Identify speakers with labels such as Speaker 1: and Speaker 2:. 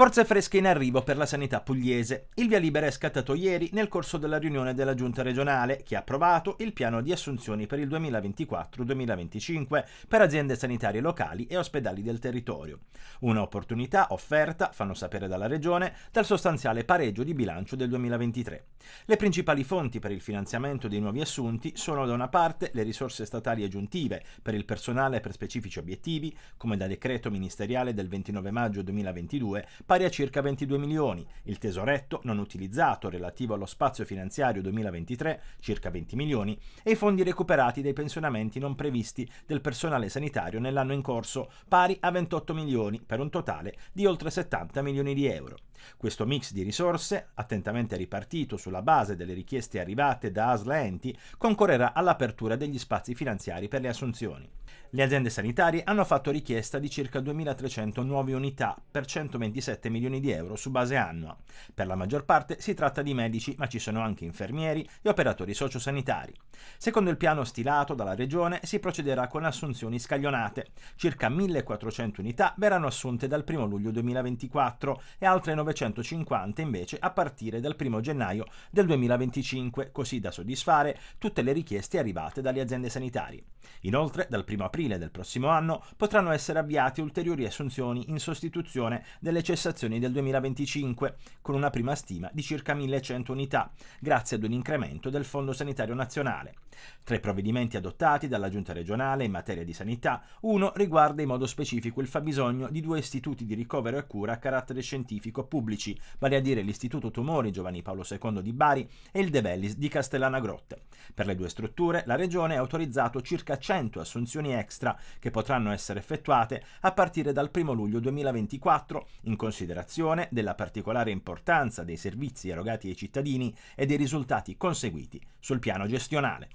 Speaker 1: Forze fresche in arrivo per la sanità pugliese. Il via libera è scattato ieri nel corso della riunione della Giunta regionale che ha approvato il piano di assunzioni per il 2024-2025 per aziende sanitarie locali e ospedali del territorio. Un'opportunità offerta, fanno sapere dalla Regione, dal sostanziale pareggio di bilancio del 2023. Le principali fonti per il finanziamento dei nuovi assunti sono da una parte le risorse statali aggiuntive per il personale per specifici obiettivi, come da decreto ministeriale del 29 maggio 2022 pari a circa 22 milioni, il tesoretto non utilizzato relativo allo spazio finanziario 2023 circa 20 milioni e i fondi recuperati dai pensionamenti non previsti del personale sanitario nell'anno in corso pari a 28 milioni per un totale di oltre 70 milioni di euro. Questo mix di risorse, attentamente ripartito sulla base delle richieste arrivate da ASL enti, concorrerà all'apertura degli spazi finanziari per le assunzioni. Le aziende sanitarie hanno fatto richiesta di circa 2.300 nuove unità per 127 37 milioni di euro su base annua. Per la maggior parte si tratta di medici, ma ci sono anche infermieri e operatori sociosanitari. Secondo il piano stilato dalla Regione si procederà con assunzioni scaglionate. Circa 1400 unità verranno assunte dal 1 luglio 2024 e altre 950 invece a partire dal 1 gennaio del 2025, così da soddisfare tutte le richieste arrivate dalle aziende sanitarie. Inoltre, dal 1 aprile del prossimo anno potranno essere avviate ulteriori assunzioni in sostituzione delle cessioni cessazioni del 2025, con una prima stima di circa 1100 unità, grazie ad un incremento del Fondo Sanitario Nazionale. Tra i provvedimenti adottati dalla Giunta regionale in materia di sanità, uno riguarda in modo specifico il fabbisogno di due istituti di ricovero e cura a carattere scientifico pubblici, vale a dire l'Istituto Tumori Giovanni Paolo II di Bari e il De Bellis di Castellana Grotte. Per le due strutture la Regione ha autorizzato circa 100 assunzioni extra che potranno essere effettuate a partire dal 1 luglio 2024 in conseguenza considerazione della particolare importanza dei servizi erogati ai cittadini e dei risultati conseguiti sul piano gestionale.